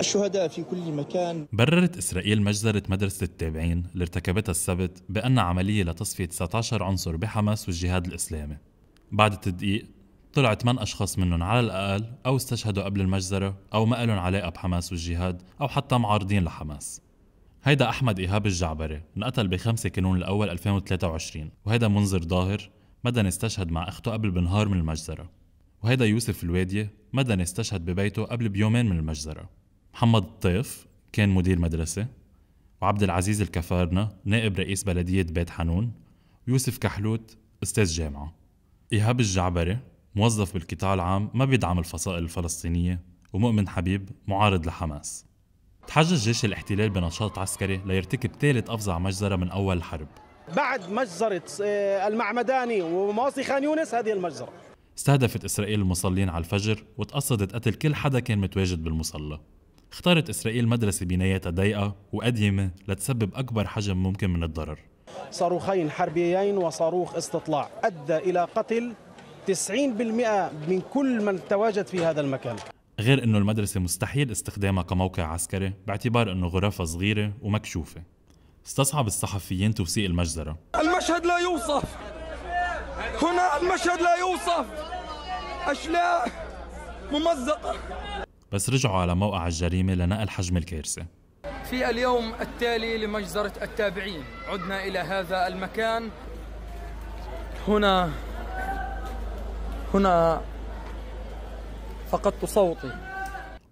الشهداء في كل مكان بررت إسرائيل مجزرة مدرسة التابعين اللي ارتكبتها السبت بأن عملية لتصفية 19 عنصر بحماس والجهاد الإسلامي بعد التدقيق طلع 8 أشخاص منهم على الأقل أو استشهدوا قبل المجزرة أو ما لهم علاقة بحماس والجهاد أو حتى معارضين لحماس هيدا أحمد إيهاب الجعبري انقتل ب 5 كانون الأول 2023 وهيدا منذر ظاهر مدني استشهد مع أخته قبل بنهار من المجزرة وهيدا يوسف الوادية مدني استشهد ببيته قبل بيومين من المجزرة محمد الطيف كان مدير مدرسة وعبد العزيز الكفارنة نائب رئيس بلدية بيت حنون ويوسف كحلوت أستاذ جامعة إيهاب الجعبري موظف بالقطاع العام ما بيدعم الفصائل الفلسطينية ومؤمن حبيب معارض لحماس تحجج جيش الاحتلال بنشاط عسكري ليرتكب ثالث أفظع مجزرة من أول الحرب بعد مجزرة آه، المعمداني ومواصي خان يونس هذه المجزرة استهدفت إسرائيل المصلين على الفجر وتقصدت قتل كل حدا كان متواجد بالمصلى اختارت إسرائيل مدرسة بناياتها ضيقة وقديمة لتسبب أكبر حجم ممكن من الضرر صاروخين حربيين وصاروخ استطلاع أدى إلى قتل 90% من كل من تواجد في هذا المكان غير أنه المدرسة مستحيل استخدامها كموقع عسكري باعتبار أنه غرفها صغيرة ومكشوفة استصعب الصحفيين توثيق المجزرة المشهد لا يوصف هنا المشهد لا يوصف أشلاء ممزقة بس رجعوا على موقع الجريمة لنقل حجم الكارثة في اليوم التالي لمجزرة التابعين عدنا إلى هذا المكان هنا هنا فقدت صوتي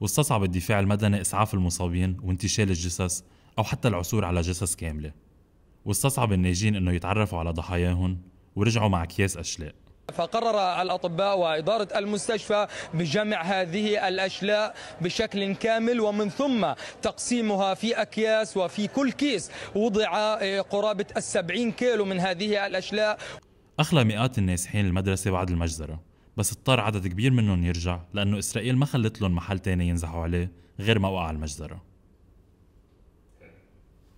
واستصعب الدفاع المدني إسعاف المصابين وانتشال الجثث أو حتى العثور على جثث كاملة واستصعب الناجين أنه يتعرفوا على ضحاياهم ورجعوا مع أكياس أشلاء فقرر الأطباء وإدارة المستشفى بجمع هذه الأشلاء بشكل كامل ومن ثم تقسيمها في أكياس وفي كل كيس وضع قرابة السبعين كيلو من هذه الأشلاء أخلى مئات النازحين المدرسة بعد المجزرة بس اضطر عدد كبير منهم يرجع لأنه إسرائيل ما خلت لهم محل تاني ينزحوا عليه غير موقع المجزره